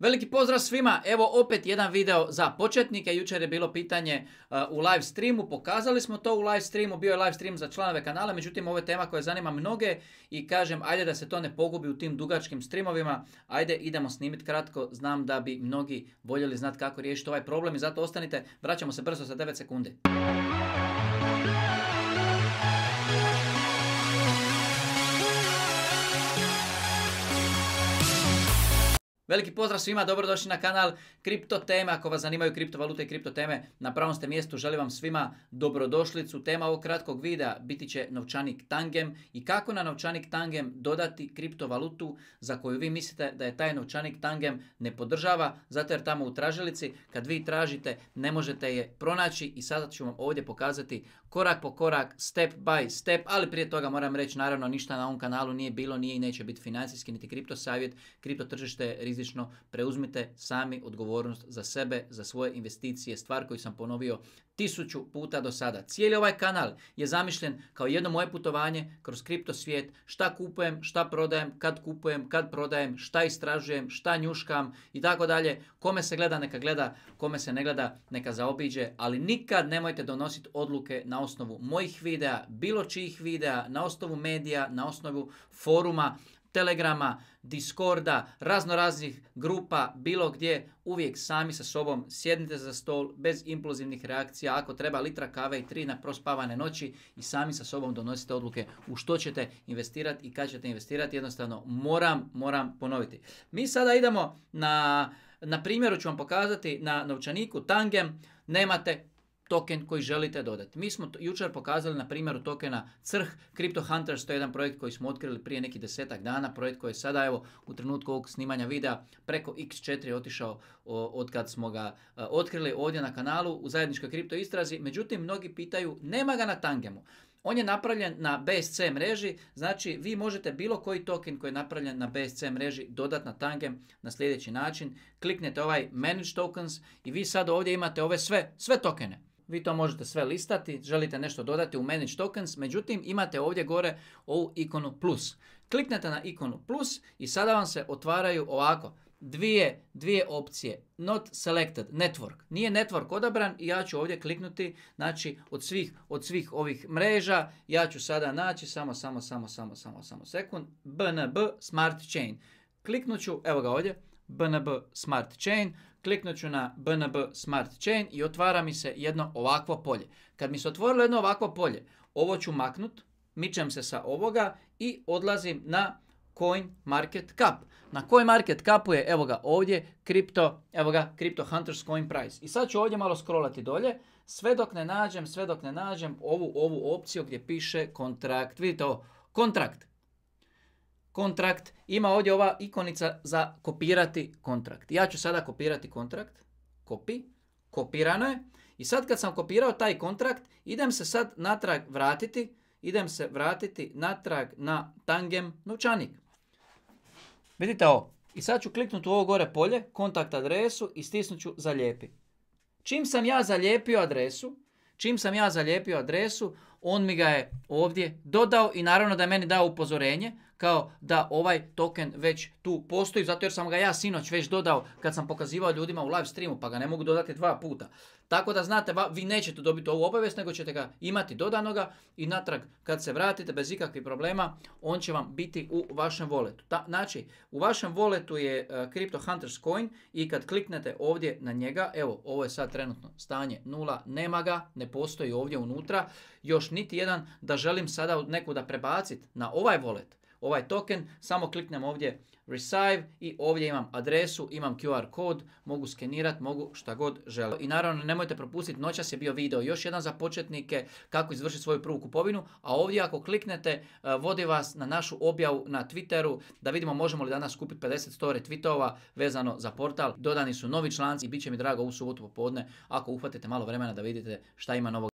Veliki pozdrav svima, evo opet jedan video za početnike, jučer je bilo pitanje uh, u live streamu, pokazali smo to u live streamu, bio je live stream za članove kanala, međutim ovo je tema koja zanima mnoge i kažem ajde da se to ne pogubi u tim dugačkim streamovima, ajde idemo snimiti kratko, znam da bi mnogi voljeli znati kako riješiti ovaj problem i zato ostanite, vraćamo se brzo za 9 sekundi. Veliki pozdrav svima, dobrodošli na kanal Kripto Tema. Ako vas zanimaju kriptovalute i kripto teme, na pravom ste mjestu. Želim vam svima dobrodošlicu. Tema ovog kratkog videa biti će novčanik Tangem i kako na novčanik Tangem dodati kriptovalutu za koju vi mislite da je taj novčanik Tangem ne podržava, zato jer tamo u tražilici kad vi tražite ne možete je pronaći i sada ću vam ovdje pokazati korak po korak, step by step, ali prije toga moram reći naravno ništa na ovom kanalu nije bilo, nije i neće biti financijski niti kripto savjet, kripto tržište je rizično, preuzmite sami odgovornost za sebe, za svoje investicije, stvar koju sam ponovio tisuću puta do sada. Cijeli ovaj kanal je zamišljen kao jedno moje putovanje kroz kripto svijet, šta kupujem, šta prodajem, kad kupujem, kad prodajem, šta istražujem, šta njuškam i tako dalje. Kome se gleda neka gleda, kome se ne gleda neka zaobiđe, ali nikad nemojte donositi odluke na osnovu mojih videa, bilo čijih videa, na osnovu medija, na osnovu foruma, Telegrama, Discorda, razno raznih grupa, bilo gdje, uvijek sami sa sobom sjednite za stol bez implozivnih reakcija, ako treba litra kave i tri na prospavane noći i sami sa sobom donosite odluke u što ćete investirati i kad ćete investirati, jednostavno moram, moram ponoviti. Mi sada idemo na, na primjeru ću vam pokazati na novčaniku Tangem, nemate token koji želite dodati. Mi smo jučer pokazali na primjeru tokena CRH, Crypto Hunters, to je jedan projekt koji smo otkrili prije nekih desetak dana, projekt koji je sada evo u trenutku ovog snimanja videa preko X4 otišao od kad smo ga e, otkrili ovdje na kanalu u zajedničkoj kripto istrazi, međutim mnogi pitaju nema ga na Tangemu. On je napravljen na BSC mreži, znači vi možete bilo koji token koji je napravljen na BSC mreži dodat na Tangem na sljedeći način. Kliknete ovaj Manage Tokens i vi sad ovdje imate ove sve, sve tokene vi to možete sve listati, želite nešto dodati u Manage Tokens, međutim imate ovdje gore ovu ikonu plus. Kliknete na ikonu plus i sada vam se otvaraju ovako dvije, dvije opcije. Not selected, network. Nije network odabran i ja ću ovdje kliknuti znači, od, svih, od svih ovih mreža. Ja ću sada naći samo, samo, samo, samo, samo, samo sekund. BNB Smart Chain. Kliknut ću, evo ga ovdje, BNB Smart Chain, kliknut ću na BNB Smart Chain i otvara mi se jedno ovakvo polje. Kad mi se otvorilo jedno ovakvo polje, ovo ću maknut, mičem se sa ovoga i odlazim na Coin Market Cap. Na koji market capu je, evo ga ovdje, kripto, evo ga, Crypto Hunters Coin Price. I sad ću ovdje malo scrollati dolje, sve dok ne nađem, sve dok ne nađem ovu, ovu opciju gdje piše kontrakt. Vidite ovo, kontrakt kontrakt, ima ovdje ova ikonica za kopirati kontrakt. Ja ću sada kopirati kontrakt, kopi, kopirano je. I sad kad sam kopirao taj kontrakt, idem se sad natrag vratiti, idem se vratiti natrag na tangem novčanik. Vidite ovo. I sad ću kliknuti u ovo gore polje, kontakt adresu i stisnut ću zalijepi. Čim sam ja zalijepio adresu, čim sam ja zalijepio adresu, on mi ga je ovdje dodao i naravno da je meni dao upozorenje kao da ovaj token već tu postoji, zato jer sam ga ja sinoć već dodao kad sam pokazivao ljudima u live streamu, pa ga ne mogu dodati dva puta. Tako da znate, vi nećete dobiti ovu obavijest, nego ćete ga imati dodanoga i natrag kad se vratite bez ikakvih problema, on će vam biti u vašem voletu. znači, u vašem voletu je e, Crypto Hunters Coin i kad kliknete ovdje na njega, evo, ovo je sad trenutno stanje nula, nema ga, ne postoji ovdje unutra, još niti jedan da želim sada neku da prebacit na ovaj volet ovaj token, samo kliknem ovdje Receive i ovdje imam adresu, imam QR kod, mogu skenirati, mogu šta god žele. I naravno nemojte propustiti, noćas je bio video još jedan za početnike kako izvršiti svoju prvu kupovinu, a ovdje ako kliknete e, vodi vas na našu objavu na Twitteru da vidimo možemo li danas kupiti 50-100 retvitova vezano za portal. Dodani su novi članci i bit će mi drago u subotu popodne ako uhvatite malo vremena da vidite šta ima novog.